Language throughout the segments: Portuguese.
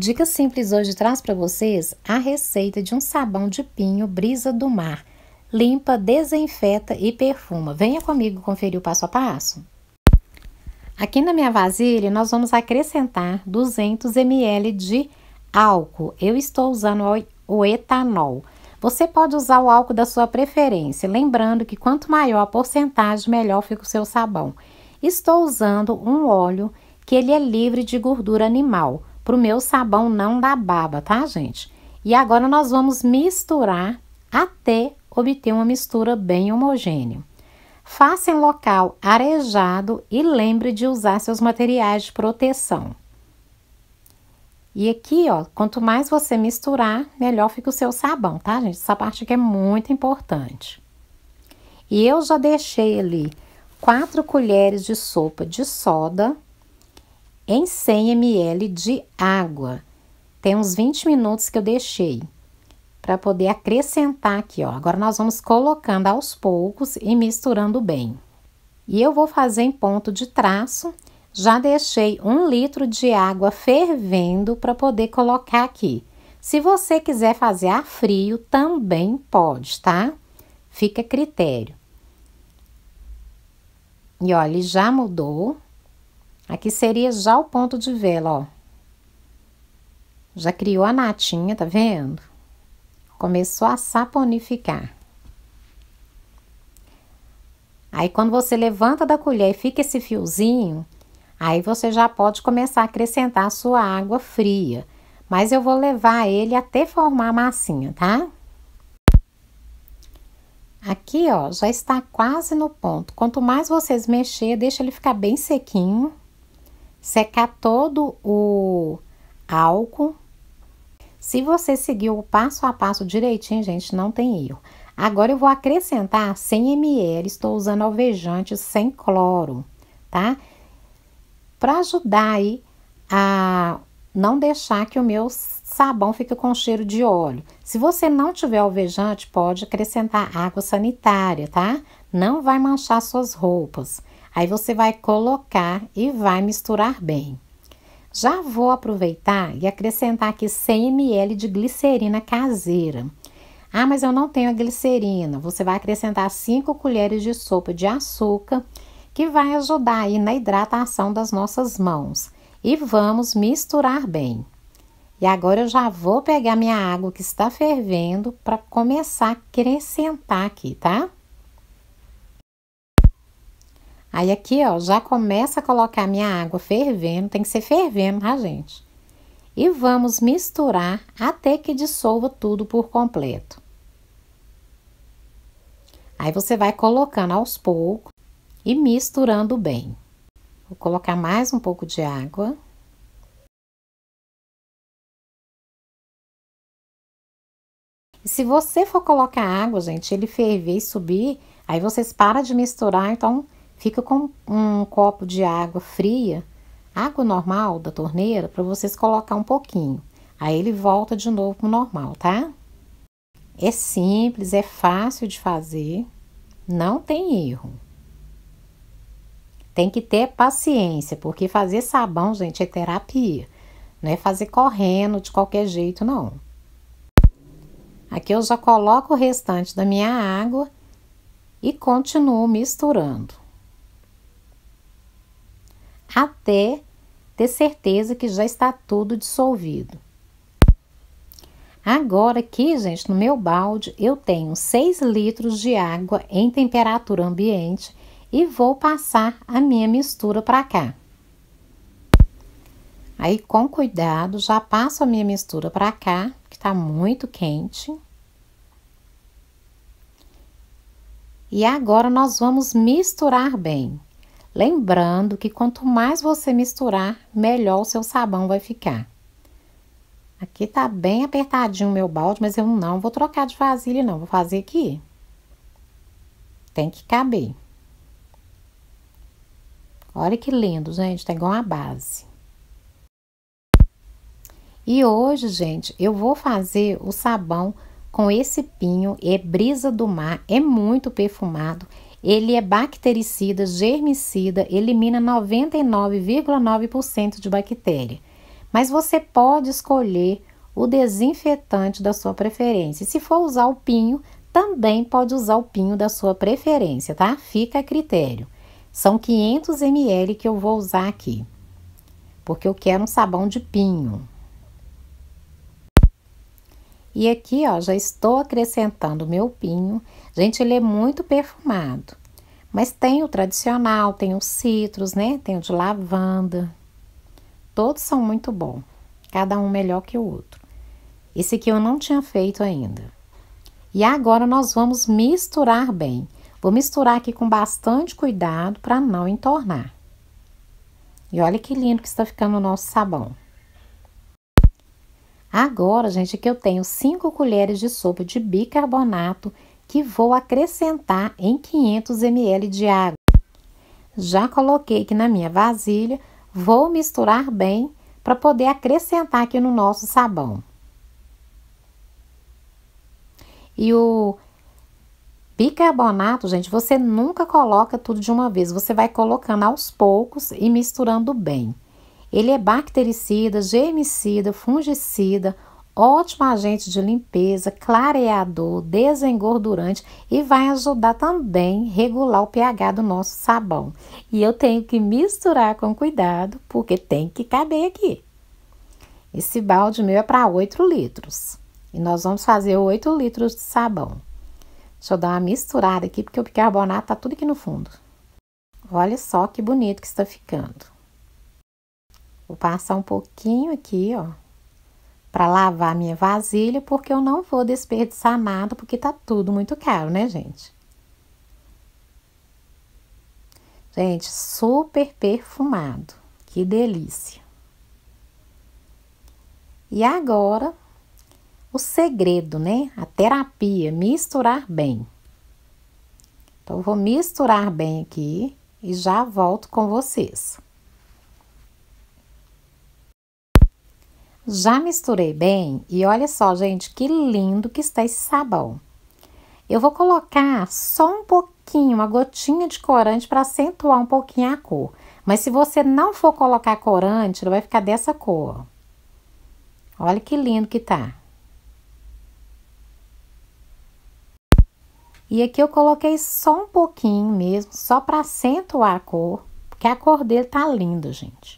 Dica Simples hoje traz para vocês a receita de um sabão de pinho brisa do mar. Limpa, desinfeta e perfuma. Venha comigo conferir o passo a passo. Aqui na minha vasilha, nós vamos acrescentar 200 ml de álcool. Eu estou usando o etanol. Você pode usar o álcool da sua preferência, lembrando que quanto maior a porcentagem, melhor fica o seu sabão. Estou usando um óleo que ele é livre de gordura animal para o meu sabão não dar baba, tá, gente? E agora nós vamos misturar até obter uma mistura bem homogênea. Faça em local arejado e lembre de usar seus materiais de proteção. E aqui, ó, quanto mais você misturar, melhor fica o seu sabão, tá, gente? Essa parte aqui é muito importante. E eu já deixei ali quatro colheres de sopa de soda em 100 ml de água. Tem uns 20 minutos que eu deixei para poder acrescentar aqui, ó. Agora nós vamos colocando aos poucos e misturando bem. E eu vou fazer em ponto de traço. Já deixei um litro de água fervendo para poder colocar aqui. Se você quiser fazer a frio, também pode, tá? Fica a critério. E olha, já mudou. Aqui seria já o ponto de vela, ó. Já criou a natinha, tá vendo? Começou a saponificar. Aí, quando você levanta da colher e fica esse fiozinho, aí você já pode começar a acrescentar a sua água fria. Mas eu vou levar ele até formar a massinha, tá? Aqui, ó, já está quase no ponto. Quanto mais vocês mexer, deixa ele ficar bem sequinho secar todo o álcool. Se você seguiu o passo a passo direitinho, gente, não tem erro. Agora eu vou acrescentar 100 ml, estou usando alvejante sem cloro, tá? Para ajudar aí a não deixar que o meu sabão fique com cheiro de óleo. Se você não tiver alvejante, pode acrescentar água sanitária, tá? Não vai manchar suas roupas. Aí você vai colocar e vai misturar bem. Já vou aproveitar e acrescentar aqui 100 ml de glicerina caseira. Ah, mas eu não tenho a glicerina. Você vai acrescentar 5 colheres de sopa de açúcar, que vai ajudar aí na hidratação das nossas mãos. E vamos misturar bem. E agora eu já vou pegar minha água que está fervendo para começar a acrescentar aqui, tá? Aí aqui, ó, já começa a colocar minha água fervendo, tem que ser fervendo, tá, gente? E vamos misturar até que dissolva tudo por completo. Aí você vai colocando aos poucos e misturando bem. Vou colocar mais um pouco de água. E se você for colocar água, gente, ele ferver e subir, aí vocês param de misturar, então Fica com um copo de água fria, água normal da torneira, para vocês colocar um pouquinho. Aí ele volta de novo pro normal, tá? É simples, é fácil de fazer, não tem erro. Tem que ter paciência, porque fazer sabão, gente, é terapia. Não é fazer correndo de qualquer jeito, não. Aqui eu já coloco o restante da minha água e continuo misturando até ter certeza que já está tudo dissolvido. Agora aqui, gente, no meu balde, eu tenho 6 litros de água em temperatura ambiente e vou passar a minha mistura para cá. Aí, com cuidado, já passo a minha mistura para cá, que está muito quente. E agora nós vamos misturar bem. Lembrando que quanto mais você misturar, melhor o seu sabão vai ficar. Aqui tá bem apertadinho o meu balde, mas eu não vou trocar de vasilha não, vou fazer aqui. Tem que caber. Olha que lindo, gente, tá igual a base. E hoje, gente, eu vou fazer o sabão com esse pinho, é brisa do mar, é muito perfumado. Ele é bactericida, germicida, elimina 99,9% de bactéria. Mas você pode escolher o desinfetante da sua preferência. se for usar o pinho, também pode usar o pinho da sua preferência, tá? Fica a critério. São 500 ml que eu vou usar aqui, porque eu quero um sabão de pinho. E aqui, ó, já estou acrescentando meu pinho. Gente, ele é muito perfumado. Mas tem o tradicional, tem o citros, né? Tem o de lavanda. Todos são muito bons. Cada um melhor que o outro. Esse aqui eu não tinha feito ainda. E agora nós vamos misturar bem. Vou misturar aqui com bastante cuidado para não entornar. E olha que lindo que está ficando o nosso sabão. Agora, gente, que eu tenho 5 colheres de sopa de bicarbonato que vou acrescentar em 500 ml de água. Já coloquei aqui na minha vasilha, vou misturar bem para poder acrescentar aqui no nosso sabão. E o bicarbonato, gente, você nunca coloca tudo de uma vez, você vai colocando aos poucos e misturando bem. Ele é bactericida, germicida, fungicida, ótimo agente de limpeza, clareador, desengordurante e vai ajudar também a regular o pH do nosso sabão. E eu tenho que misturar com cuidado, porque tem que caber aqui. Esse balde meu é para 8 litros. E nós vamos fazer 8 litros de sabão. Deixa eu dar uma misturada aqui, porque o bicarbonato tá tudo aqui no fundo. Olha só que bonito que está ficando. Vou passar um pouquinho aqui, ó, para lavar minha vasilha, porque eu não vou desperdiçar nada, porque tá tudo muito caro, né, gente? Gente, super perfumado. Que delícia. E agora, o segredo, né? A terapia, misturar bem. Então, eu vou misturar bem aqui e já volto com vocês. Já misturei bem e olha só, gente, que lindo que está esse sabão. Eu vou colocar só um pouquinho, uma gotinha de corante para acentuar um pouquinho a cor. Mas se você não for colocar corante, ele vai ficar dessa cor. Olha que lindo que tá. E aqui eu coloquei só um pouquinho mesmo, só para acentuar a cor, porque a cor dele tá linda, gente.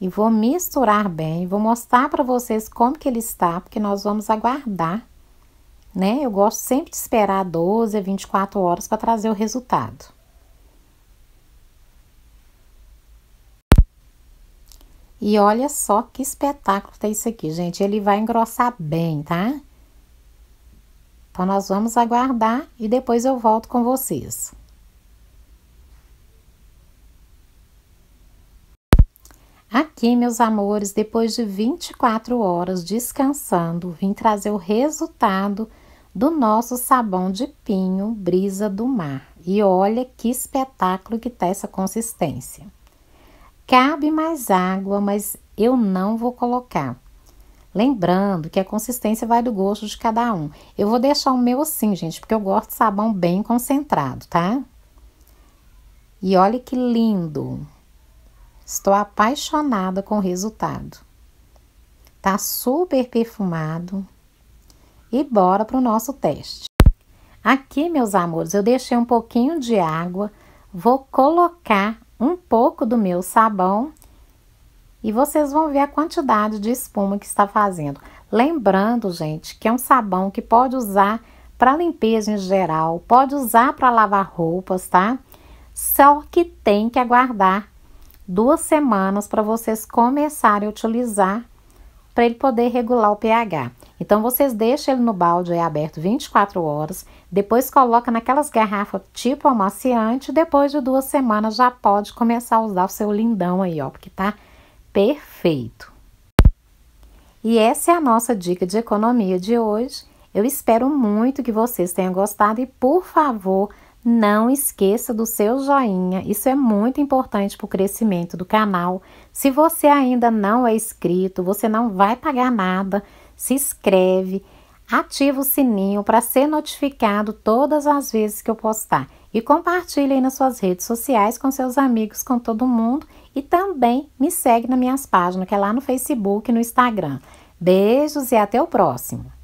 e vou misturar bem, vou mostrar para vocês como que ele está, porque nós vamos aguardar, né? Eu gosto sempre de esperar 12 a 24 horas para trazer o resultado. E olha só que espetáculo tem tá isso aqui, gente. Ele vai engrossar bem, tá? Então, nós vamos aguardar e depois eu volto com vocês. aqui, meus amores, depois de 24 horas descansando, vim trazer o resultado do nosso sabão de pinho Brisa do Mar. E olha que espetáculo que tá essa consistência. Cabe mais água, mas eu não vou colocar. Lembrando que a consistência vai do gosto de cada um. Eu vou deixar o meu assim, gente, porque eu gosto de sabão bem concentrado, tá? E olha que lindo! Estou apaixonada com o resultado. Tá super perfumado. E bora pro nosso teste. Aqui, meus amores, eu deixei um pouquinho de água. Vou colocar um pouco do meu sabão e vocês vão ver a quantidade de espuma que está fazendo. Lembrando, gente, que é um sabão que pode usar para limpeza em geral, pode usar para lavar roupas, tá? Só que tem que aguardar duas semanas para vocês começarem a utilizar para ele poder regular o pH. Então, vocês deixam ele no balde aí aberto 24 horas, depois coloca naquelas garrafas tipo amaciante, depois de duas semanas já pode começar a usar o seu lindão aí, ó, porque tá perfeito. E essa é a nossa dica de economia de hoje. Eu espero muito que vocês tenham gostado e, por favor, não esqueça do seu joinha, isso é muito importante para o crescimento do canal. Se você ainda não é inscrito, você não vai pagar nada, se inscreve, ativa o sininho para ser notificado todas as vezes que eu postar. E compartilhe aí nas suas redes sociais com seus amigos, com todo mundo. E também me segue nas minhas páginas, que é lá no Facebook e no Instagram. Beijos e até o próximo!